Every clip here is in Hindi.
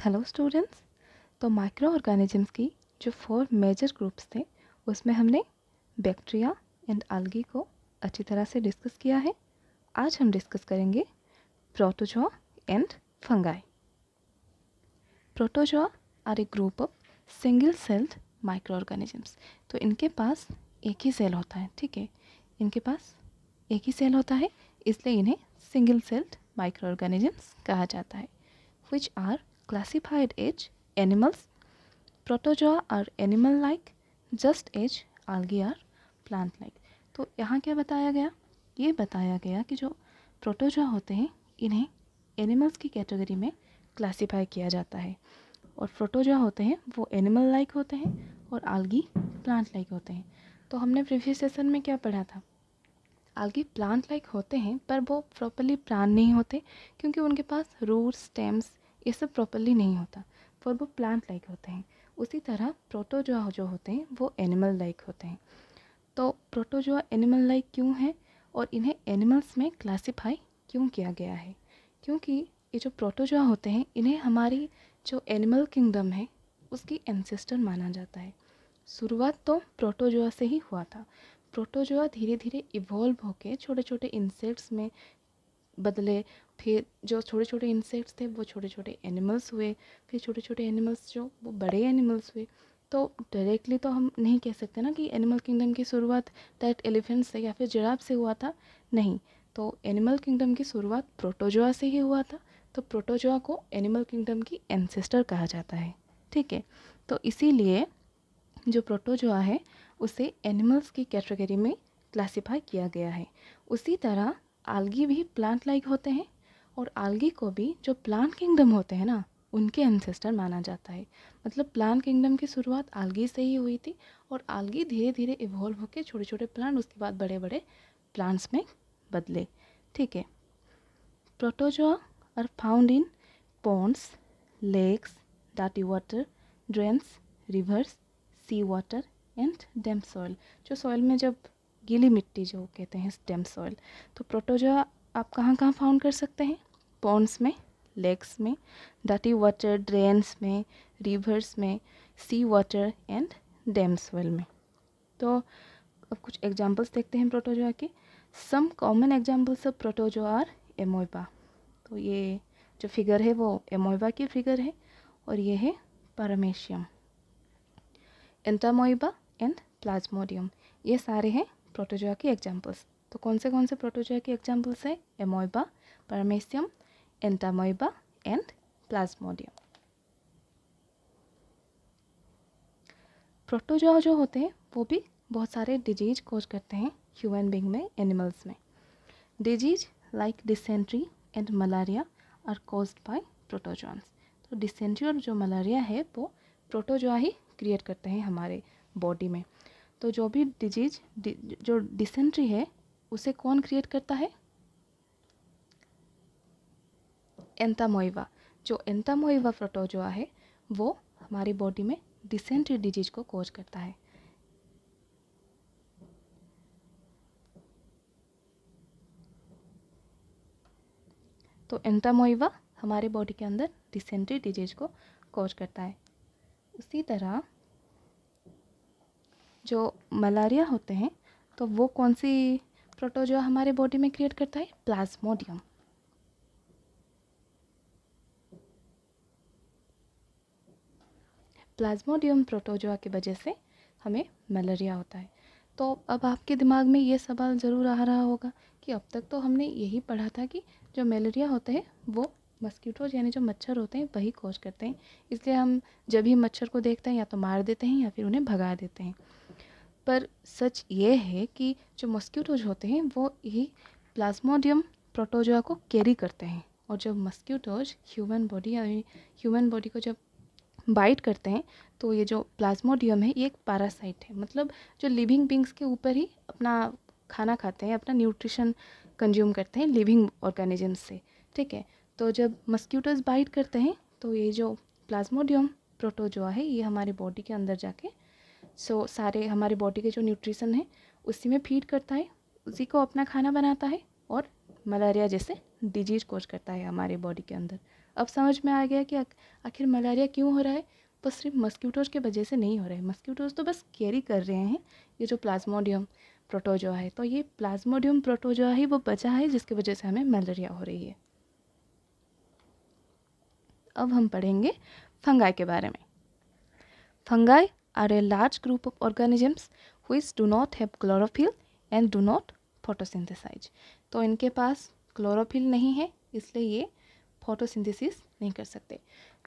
हेलो स्टूडेंट्स तो माइक्रो ऑर्गेनिजम्स की जो फोर मेजर ग्रुप्स थे उसमें हमने बैक्टीरिया एंड आलगी को अच्छी तरह से डिस्कस किया है आज हम डिस्कस करेंगे protozoa and fungi protozoa are a group of single celled microorganisms तो इनके पास एक ही सेल होता है ठीक है इनके पास एक ही सेल होता है इसलिए इन्हें सिंगल सेल्ड माइक्रो ऑर्गेनिजम्स कहा जाता है which are classified as animals. Protozoa are animal like just as algae are plant like. तो यहाँ क्या बताया गया ये बताया गया कि जो प्रोटोजोआ होते हैं इन्हें एनिमल्स की कैटेगरी में क्लासिफाई किया जाता है और प्रोटोजोआ होते हैं वो एनिमल लाइक होते हैं और आलगी प्लांट लाइक होते हैं तो हमने प्रीवियस सेशन में क्या पढ़ा था आलगी प्लांट लाइक होते हैं पर वो प्रॉपरली प्लान नहीं होते क्योंकि उनके पास रूट स्टेम्स ये सब प्रॉपरली नहीं होता पर वो प्लांट लाइक होते हैं उसी तरह प्रोटोजोआ जो होते हैं वो एनिमल लाइक होते हैं तो प्रोटोजोआ एनिमल लाइक क्यों है और इन्हें एनिमल्स में क्लासीफाई क्यों किया गया है क्योंकि ये जो प्रोटोजोआ होते हैं इन्हें हमारी जो एनिमल किंगडम है उसकी एनसेस्टर माना जाता है शुरुआत तो प्रोटोजोआ से ही हुआ था प्रोटोजोआ धीरे धीरे इवॉल्व होकर छोटे छोटे इंसेक्ट्स में बदले फिर जो छोटे छोटे इंसेक्ट्स थे वो छोटे छोटे एनिमल्स हुए फिर छोटे छोटे एनिमल्स जो वो बड़े एनिमल्स हुए तो डायरेक्टली तो हम नहीं कह सकते ना कि एनिमल किंगडम की शुरुआत डायरेक्ट एलिफेंट से या फिर जराब से हुआ था नहीं तो एनिमल किंगडम की शुरुआत प्रोटोजोआ से ही हुआ था तो प्रोटोजोआ को एनिमल किंगडम की एनसेस्टर कहा जाता है ठीक है तो इसीलिए जो प्रोटोजोआ है उसे एनिमल्स की कैटेगरी में क्लासिफाई किया गया है उसी तरह आलगी भी प्लांट लाइक होते हैं और आलगी को भी जो प्लांट किंगडम होते हैं ना उनके एंसेस्टर माना जाता है मतलब प्लांट किंगडम की शुरुआत आलगी से ही हुई थी और आलगी धीरे धीरे इवॉल्व होकर छोटे छोटे प्लांट उसके बाद बड़े बड़े प्लांट्स में बदले ठीक है protozoa are found in ponds lakes डाटी water drains rivers sea water and damp soil जो सॉइल में जब गीली मिट्टी जो कहते हैं डैम सॉइल तो प्रोटोजोआ आप कहाँ कहाँ फाउंड कर सकते हैं पॉन्ड्स में लेक्स में डटी वाटर ड्रेन्स में रिवर्स में sea water and dams well में तो अब कुछ एग्जांपल्स देखते हैं प्रोटोजोआ के some common examples of protozoa are amoeba तो ये जो फिगर है वो एमोइबा की फिगर है और ये है पैरामेशियम एंटामोइबा एंड प्लाज्मोडियम ये सारे हैं प्रोटोजोआ के एग्जाम्पल्स तो कौन से कौन से प्रोटोजोआ के एग्जाम्पल्स हैं amoeba paramecium entamoeba and plasmodium protozoa जो होते हैं वो भी बहुत सारे डिजीज कोज करते हैं ह्यूमन बींग में एनिमल्स में disease like dysentery and malaria are caused by protozoans तो डिसेंट्री और जो मलेरिया है वो प्रोटोजोआ ही क्रिएट करते हैं हमारे बॉडी में तो जो भी डिजीज जो डिसेंट्री है उसे कौन क्रिएट करता है एंतामोइवा जो एंतामोइवा प्रोटोजोआ है वो हमारी बॉडी में डिसेंट्री डिजीज को कोज करता है तो एंतामोइवा हमारे बॉडी के अंदर डिसेंट्री डिजीज को कोज करता है उसी तरह जो मलेरिया होते हैं तो वो कौन सी प्रोटोजोआ हमारे बॉडी में क्रिएट करता है प्लाज्मोडियम प्लाज्मोडियम प्रोटोजोआ की वजह से हमें मलेरिया होता है तो अब आपके दिमाग में ये सवाल ज़रूर आ रहा होगा कि अब तक तो हमने यही पढ़ा था कि जो मलेरिया होते हैं वो मस्कीटोज यानी जो मच्छर होते हैं वही कोज करते हैं इसलिए हम जब भी मच्छर को देखते हैं या तो मार देते हैं या फिर उन्हें भगा देते हैं पर सच ये है कि जो मस्क्यूटोज होते हैं वो ये प्लाज्मोडियम प्रोटोजोआ को कैरी करते हैं और जब mosquitoes human body human body को जब बाइट करते हैं तो ये जो प्लाज्मोडियम है ये एक पैरासाइट है मतलब जो लिविंग बींग्स के ऊपर ही अपना खाना खाते हैं अपना न्यूट्रिशन कंज्यूम करते हैं लिविंग ऑर्गेनिजम्स से ठीक है तो जब मस्क्यूटोज बाइट करते हैं तो ये जो प्लाज्मोडियम प्रोटोजोआ है ये हमारे बॉडी के अंदर जाके सो so, सारे हमारे बॉडी के जो न्यूट्रिशन है उसी में फीड करता है उसी को अपना खाना बनाता है और मलेरिया जैसे डिजीज कोज करता है हमारे बॉडी के अंदर अब समझ में आ गया कि आखिर मलेरिया क्यों हो रहा है बस सिर्फ मस्क्यूटोज के वजह से नहीं हो रहा है मस्क्यूटोज तो बस कैरी कर रहे हैं ये जो प्लाज्मोडियम प्रोटोजोआ है तो ये प्लाज्मोडियम प्रोटोजोआ ही वो बचा है जिसकी वजह से हमें मलेरिया हो रही है अब हम पढ़ेंगे फंगाई के बारे में fungi are a large group of organisms which do not have chlorophyll and do not photosynthesize तो इनके पास chlorophyll नहीं है इसलिए ये photosynthesis नहीं कर सकते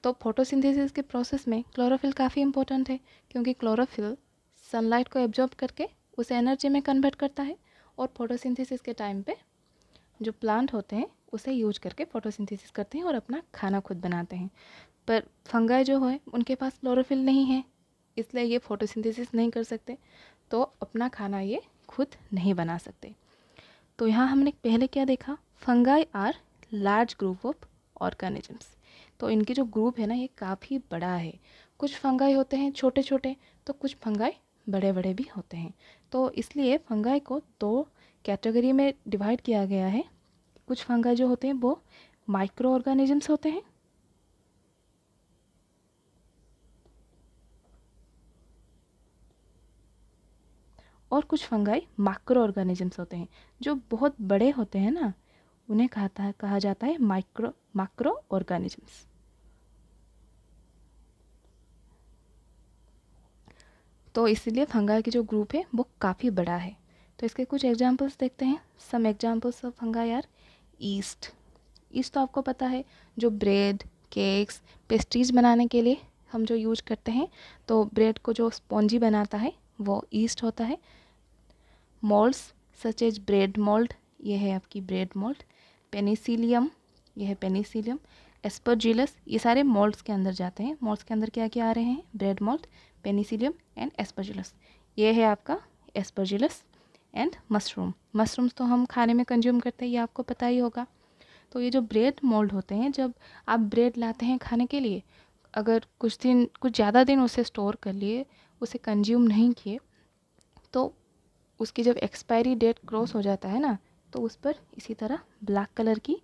तो फोटोसिंथेसिस के प्रोसेस में क्लोरोफिल काफ़ी इंपॉर्टेंट है क्योंकि क्लोरोफिल सनलाइट को एब्जॉर्ब करके उसे एनर्जी में कन्वर्ट करता है और फोटोसिंथेसिस के टाइम पे जो प्लांट होते हैं उसे यूज करके फोटोसिंथेसिस करते हैं और अपना खाना खुद बनाते हैं पर फंगाई जो है उनके पास क्लोरोफिल नहीं है इसलिए ये फोटोसिंथेसिस नहीं कर सकते तो अपना खाना ये खुद नहीं बना सकते तो यहाँ हमने पहले क्या देखा fungi are large group of organisms तो इनके जो ग्रुप है ना ये काफ़ी बड़ा है कुछ फंगाई होते हैं छोटे छोटे तो कुछ फंगाई बड़े बड़े भी होते हैं तो इसलिए फंगाई को दो कैटेगरी में डिवाइड किया गया है कुछ फंगाई जो होते हैं वो माइक्रो ऑर्गेनिजम्स होते हैं और कुछ फंगाई माइक्रो ऑर्गेनिजम्स होते हैं जो बहुत बड़े होते हैं ना उन्हें कहता है कहा जाता है माइक्रो माइक्रो ऑर्गेनिजम्स तो इसलिए फंगाई के जो ग्रुप है वो काफ़ी बड़ा है तो इसके कुछ एग्जाम्पल्स देखते हैं some examples of fungi are yeast yeast तो आपको पता है जो ब्रेड केक्स पेस्ट्रीज बनाने के लिए हम जो यूज करते हैं तो ब्रेड को जो स्पॉन्जी बनाता है वो ईस्ट होता है moulds such as bread mould ये है आपकी ब्रेड मोल्ड पेनिसिलियम ये है पेनिसिलियम एस्परजिलस ये सारे मोल्ड्स के अंदर जाते हैं मोल्ड्स के अंदर क्या क्या आ रहे हैं bread mould penicillium and aspergillus ये है आपका एस्परजिलस एंड मशरूम मशरूम्स तो हम खाने में कंज्यूम करते हैं ये आपको पता ही होगा तो ये जो ब्रेड मोल्ड होते हैं जब आप ब्रेड लाते हैं खाने के लिए अगर कुछ दिन कुछ ज़्यादा दिन उसे स्टोर कर लिए उसे कंज्यूम नहीं किए तो उसकी जब एक्सपायरी डेट क्रॉस हो जाता है ना तो उस पर इसी तरह ब्लैक कलर की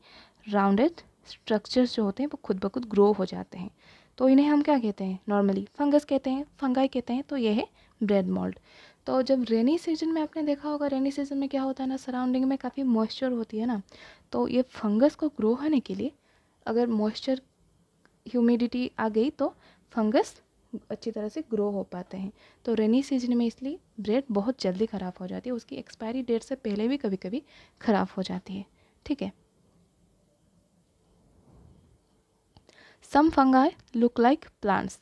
राउंडेड स्ट्रक्चर्स जो होते हैं वो खुद ब खुद ग्रो हो जाते हैं तो इन्हें हम क्या कहते हैं नॉर्मली फंगस कहते हैं फंगाई कहते हैं तो ये है ब्रेड मॉल्ट तो जब रेनी सीजन में आपने देखा होगा रेनी सीजन में क्या होता है ना सराउंडिंग में काफ़ी मॉइस्चर होती है ना तो ये फंगस को ग्रो होने के लिए अगर मॉइस्चर ह्यूमिडिटी आ गई तो फंगस अच्छी तरह से ग्रो हो पाते हैं तो रेनी सीजन में इसलिए ब्रेड बहुत जल्दी ख़राब हो जाती है उसकी एक्सपायरी डेट से पहले भी कभी कभी ख़राब हो जाती है ठीक है some fungi look like plants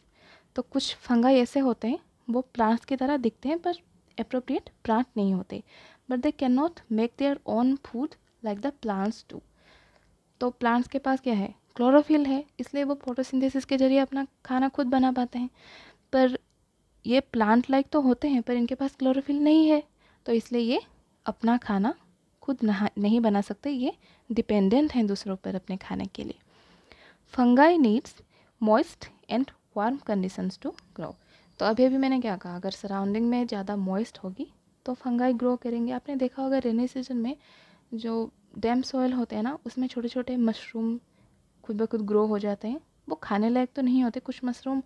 तो कुछ फंगाई ऐसे होते हैं वो प्लांट्स की तरह दिखते हैं पर अप्रोप्रिएट प्लांट नहीं होते but they can not make their own food like the plants too तो प्लांट्स के पास क्या है क्लोरोफिल है इसलिए वो फोटोसिंथेसिस के जरिए अपना खाना खुद बना पाते हैं पर ये प्लांट लाइक तो होते हैं पर इनके पास क्लोरोफिल नहीं है तो इसलिए ये अपना खाना खुद नहीं बना सकते ये डिपेंडेंट हैं दूसरों पर अपने खाने के लिए fungi needs moist and warm conditions to grow तो अभी अभी मैंने क्या कहा अगर सराउंडिंग में ज़्यादा मॉइस्ट होगी तो फंगाई ग्रो करेंगे आपने देखा होगा रेनी सीजन में जो डैम सॉयल होते हैं ना उसमें छोटे छोटे मशरूम खुद ब खुद ग्रो हो जाते हैं वो खाने लायक तो नहीं होते कुछ मशरूम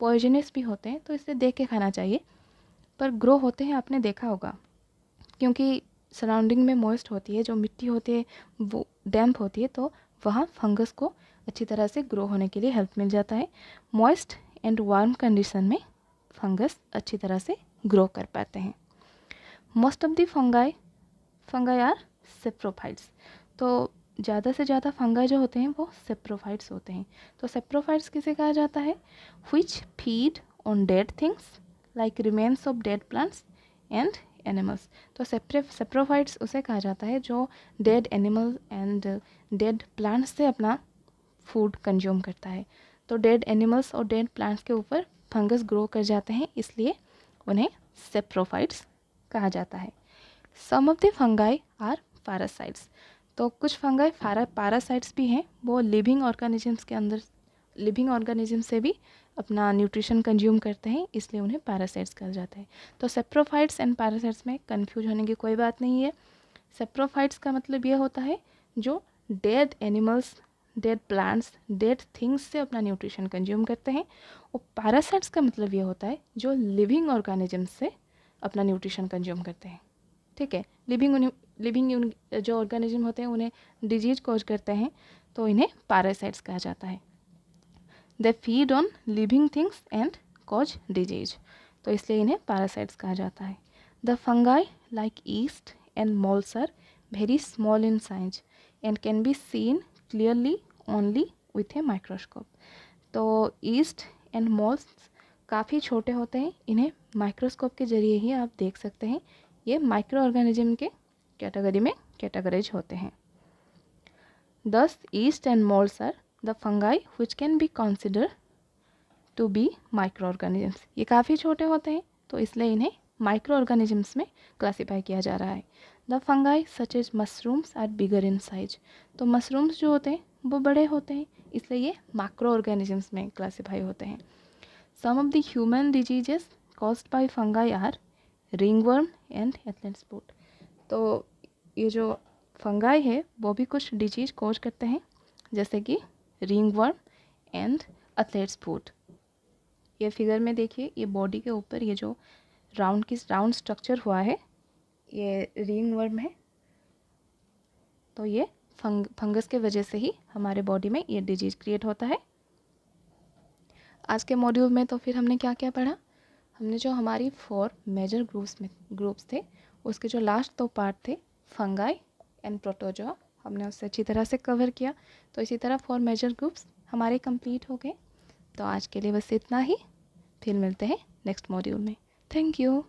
पॉइजनस भी होते हैं तो इसे देख के खाना चाहिए पर ग्रो होते हैं आपने देखा होगा क्योंकि सराउंडिंग में मॉइस्ट होती है जो मिट्टी होती है वो डैम्प होती है तो वहाँ फंगस को अच्छी तरह से ग्रो होने के लिए हेल्प मिल जाता है मॉइस्ट एंड वार्म कंडीशन में फंगस अच्छी तरह से ग्रो कर पाते हैं most of the fungi fungi are saprophytes तो ज़्यादा से ज़्यादा फंगा जो होते हैं वो सेप्रोफाइट्स होते हैं तो सेप्रोफाइट्स किसे कहा जाता है which feed on dead things like remains of dead plants and animals तो सेप्रोफाइट्स उसे कहा जाता है जो dead animal and dead plants से अपना फूड कंज्यूम करता है तो डेड एनिमल्स और डेड प्लांट्स के ऊपर फंगस ग्रो कर जाते हैं इसलिए उन्हें सेप्रोफाइट्स कहा जाता है some of the fungi are parasites तो कुछ फंगाई फारा पैरासाइट्स भी हैं वो लिविंग ऑर्गेनिजम्स के अंदर लिविंग ऑर्गेनिज्म से भी अपना न्यूट्रिशन कंज्यूम करते हैं इसलिए उन्हें पैरासाइट्स कहा जाता है तो सेप्रोफाइट्स एंड पैरासाइट्स में कन्फ्यूज होने की कोई बात नहीं है सेप्रोफाइट्स का मतलब ये होता है जो dead animals dead plants dead things से अपना न्यूट्रिशन कंज्यूम करते हैं और पैरासाइट्स का मतलब ये होता है जो लिविंग ऑर्गेनिजम्स से अपना न्यूट्रिशन कंज्यूम करते हैं ठीक है लिविंग लिविंग जो ऑर्गेनिज्म होते हैं उन्हें डिजीज कॉज करते हैं तो इन्हें पैरासाइट्स कहा जाता है they feed on living things and cause disease तो इसलिए इन्हें पैरासाइट्स कहा जाता है the fungi like yeast and moulds are very small in size and can be seen clearly only with a microscope तो ईस्ट एंड मॉल्स काफ़ी छोटे होते हैं इन्हें माइक्रोस्कोप के ज़रिए ही आप देख सकते हैं ये माइक्रो ऑर्गेनिज्म के कैटेगरी में कैटेगराइज होते हैं thus yeast and moulds are the fungi which can be consider to be microorganisms ये काफ़ी छोटे होते हैं तो इसलिए इन्हें माइक्रो ऑर्गेनिजम्स में क्लासीफाई किया जा रहा है the fungi such as mushrooms are bigger in size तो मशरूम्स जो होते हैं वो बड़े होते हैं इसलिए ये माइक्रो ऑर्गेनिजम्स में क्लासीफाई होते हैं some of the human diseases caused by fungi are ringworm and athlete sport तो ये जो फंगाई है वो भी कुछ डिजीज कोज करते हैं जैसे कि ringworm and athlete's foot ये फिगर में देखिए ये बॉडी के ऊपर ये जो राउंड की राउंड स्ट्रक्चर हुआ है ये रिंग वर्म है तो ये फंग फंगस के वजह से ही हमारे बॉडी में ये डिजीज क्रिएट होता है आज के मॉड्यूल में तो फिर हमने क्या क्या पढ़ा हमने जो हमारी फोर मेजर ग्रुप्स में ग्रुप्स थे उसके जो लास्ट दो तो पार्ट थे फंगाई एंड प्रोटोजोआ हमने उससे अच्छी तरह से कवर किया तो इसी तरह फोर मेजर ग्रुप्स हमारे कंप्लीट हो गए तो आज के लिए बस इतना ही फिर मिलते हैं नेक्स्ट मॉड्यूल में थैंक यू